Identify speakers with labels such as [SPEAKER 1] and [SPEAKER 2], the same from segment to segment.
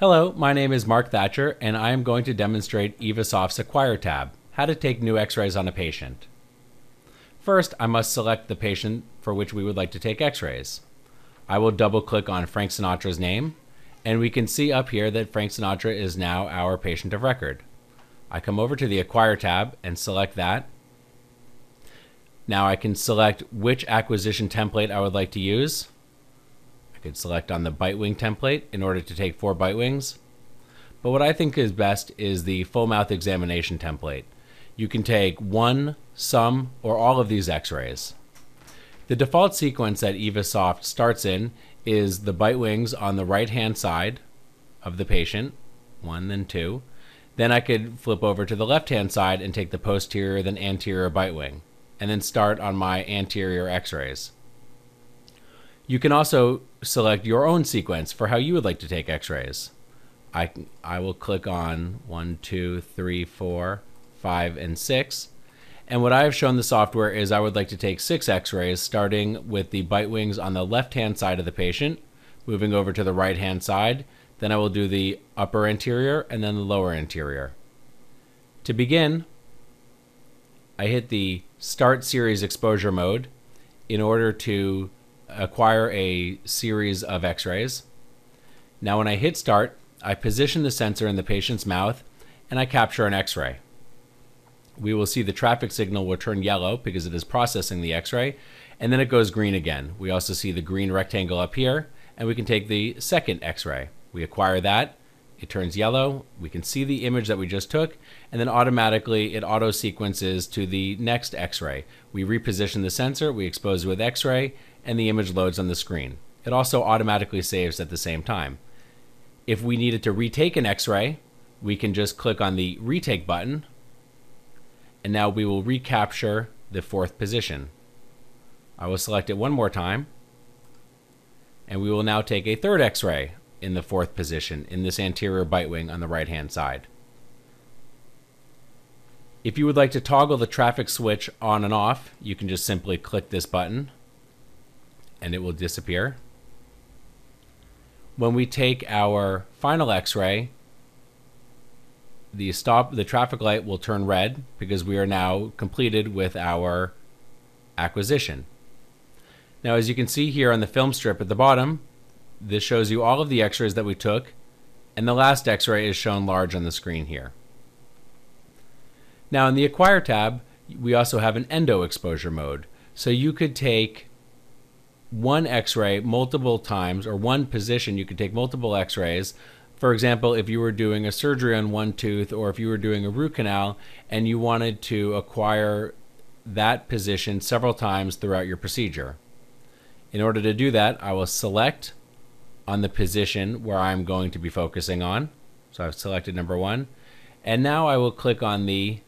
[SPEAKER 1] Hello, my name is Mark Thatcher, and I am going to demonstrate Evasoft's Acquire tab, how to take new x-rays on a patient. First, I must select the patient for which we would like to take x-rays. I will double-click on Frank Sinatra's name, and we can see up here that Frank Sinatra is now our patient of record. I come over to the Acquire tab and select that. Now I can select which acquisition template I would like to use, I could select on the bite wing template in order to take four bite wings. But what I think is best is the full mouth examination template. You can take one, some, or all of these x-rays. The default sequence that EvaSoft starts in is the bite wings on the right hand side of the patient, one, then two. Then I could flip over to the left hand side and take the posterior, then anterior bite wing, and then start on my anterior x rays. You can also select your own sequence for how you would like to take x-rays. I, I will click on one, two, three, four, five, and 6. And what I have shown the software is I would like to take six x-rays starting with the bite wings on the left-hand side of the patient, moving over to the right-hand side. Then I will do the upper anterior and then the lower anterior. To begin, I hit the Start Series Exposure mode in order to acquire a series of x rays. Now, when I hit start, I position the sensor in the patient's mouth and I capture an x ray. We will see the traffic signal will turn yellow because it is processing the x ray, and then it goes green again. We also see the green rectangle up here, and we can take the second x ray. We acquire that, it turns yellow, we can see the image that we just took, and then automatically it auto sequences to the next x ray. We reposition the sensor, we expose it with x ray, and the image loads on the screen. It also automatically saves at the same time. If we needed to retake an x-ray, we can just click on the retake button and now we will recapture the fourth position. I will select it one more time and we will now take a third x-ray in the fourth position in this anterior bite wing on the right hand side. If you would like to toggle the traffic switch on and off, you can just simply click this button and it will disappear. When we take our final x-ray, the stop the traffic light will turn red because we are now completed with our acquisition. Now as you can see here on the film strip at the bottom, this shows you all of the x-rays that we took and the last x-ray is shown large on the screen here. Now in the acquire tab, we also have an endo exposure mode. So you could take one x-ray multiple times or one position you could take multiple x-rays for example if you were doing a surgery on one tooth or if you were doing a root canal and you wanted to acquire that position several times throughout your procedure in order to do that i will select on the position where i'm going to be focusing on so i've selected number one and now i will click on the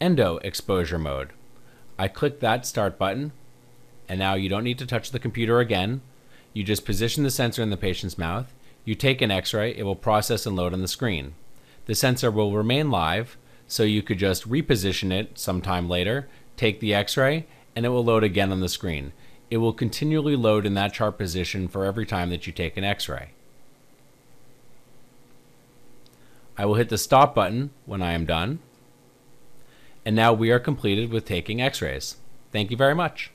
[SPEAKER 1] endo exposure mode i click that start button and now you don't need to touch the computer again. You just position the sensor in the patient's mouth. You take an x ray, it will process and load on the screen. The sensor will remain live, so you could just reposition it sometime later, take the x ray, and it will load again on the screen. It will continually load in that chart position for every time that you take an x ray. I will hit the stop button when I am done. And now we are completed with taking x rays. Thank you very much.